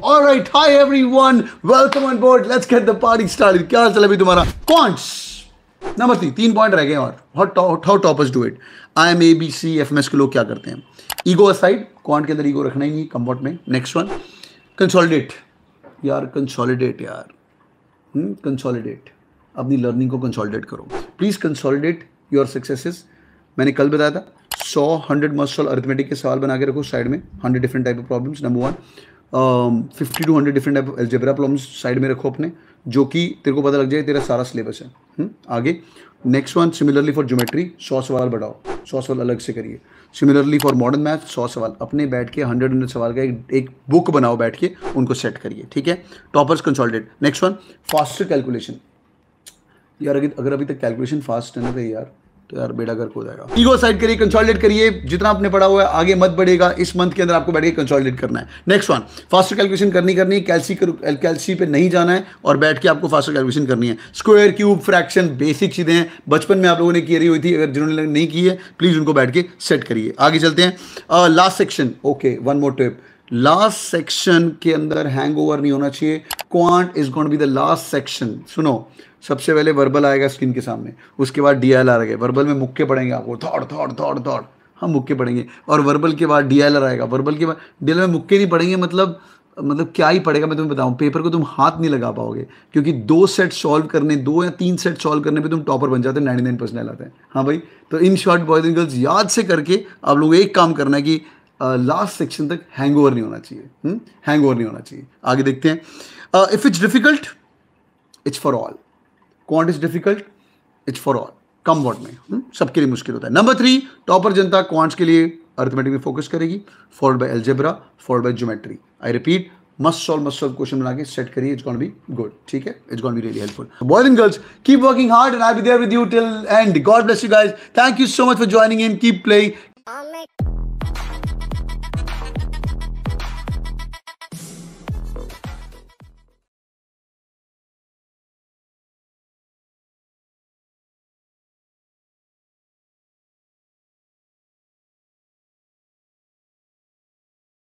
All right, hi everyone. Welcome on board. Let's get the party started. क्या चल अभी तुम्हारा कॉन्स नंबर तीन तीन पॉइंट रह गए और how toppers do it I M A B C F M S के लोग क्या करते हैं ईगो असाइड कॉन्ट के अंदर ईगो रखना ही नहीं कम्बॉट में नेक्स्ट वन कंसोलिडेट यार कंसोलिडेट यार कंसोलिडेट हम्म, अपनी लर्निंग को कंसोलिडेट करो प्लीज कंसोलिडेट योर सक्सेसेस मैंने कल बताया था सौ हंड्रेड मसल अर्थमेटिक के सवाल बना के रखो साइड में hundred different type of problems number one fifty to hundred different type of algebra problems side में रखो अपने जो कि तेरे को पता लग जाए तेरा सारा सिलेबस है हुँ? हम्म, आगे next one similarly for geometry सौ सवाल बढ़ाओ सौ सवाल अलग से करिए सिमिलरली फॉर मॉडर्न मैथ सौ सवाल अपने बैठ के हंड्रेड हंड्रेड सवाल का एक एक बुक बनाओ बैठ के उनको सेट करिए ठीक है toppers consolidated next one fast calculation यार अगर अभी तक कैलकुलेशन फास्ट है ना तो यार तो यार बेड़ा गर्क हो जाएगा ईगो साइड करिए कंसोलिडेट करिए जितना आपने पढ़ा हुआ है आगे मत बढ़ेगा इस मंथ के अंदर आपको बैठ के कंसोलिडेट करना है नेक्स्ट वन फास्टर कैलकुलेशन करनी करनी है कैलसी कैलसी पे नहीं जाना है और बैठ के आपको फास्टर कैलकुलेशन करनी है स्क्वायर क्यूब फ्रैक्शन बेसिक चीज़ें हैं बचपन में आप लोगों ने की हुई थी अगर जिन्होंने नहीं की है प्लीज़ उनको बैठ के सेट करिए आगे चलते हैं last section okay one more tip last section के अंदर हैंगओवर नहीं होना चाहिए quant is gonna be the last section सुनो सबसे पहले वर्बल आएगा स्क्रीन के सामने उसके बाद डी एल आर आएगा वर्बल में मुक्के पड़ेंगे आपको थॉट थॉट थॉट थॉट हम मुक्के पड़ेंगे और वर्बल के बाद डी एल आर आएगा वर्बल के बाद डी एल में मुक्के नहीं पड़ेंगे मतलब मतलब क्या ही पड़ेगा मैं तुम्हें बताऊं पेपर को तुम हाथ नहीं लगा पाओगे क्योंकि दो सेट सॉल्व करने दो या तीन सेट सॉल्व करने पे तुम टॉपर बन जाते नाइन्टी नाइन परसेंट लाते हैं हाँ भाई तो in short boys and girls याद से करके आप लोग एक काम करना है कि लास्ट सेक्शन तक हैंग ओवर नहीं होना चाहिए हैंग हम्म? ओवर नहीं होना चाहिए आगे देखते हैं if it's difficult it's for all quant is difficult it's for all कम वर्ड में सबके लिए मुश्किल होता है नंबर थ्री टॉपर जनता क्वांट्स के लिए अर्थमेटिक में फोकस करेगी followed by algebra followed by geometry I repeat must solve must solve question बना के सेट करिए इट्स गॉन बी गुड ठीक है it's gonna be really helpful boys and girls keep working hard and I be there with you till end God bless you guys thank you so much for joining in keep playing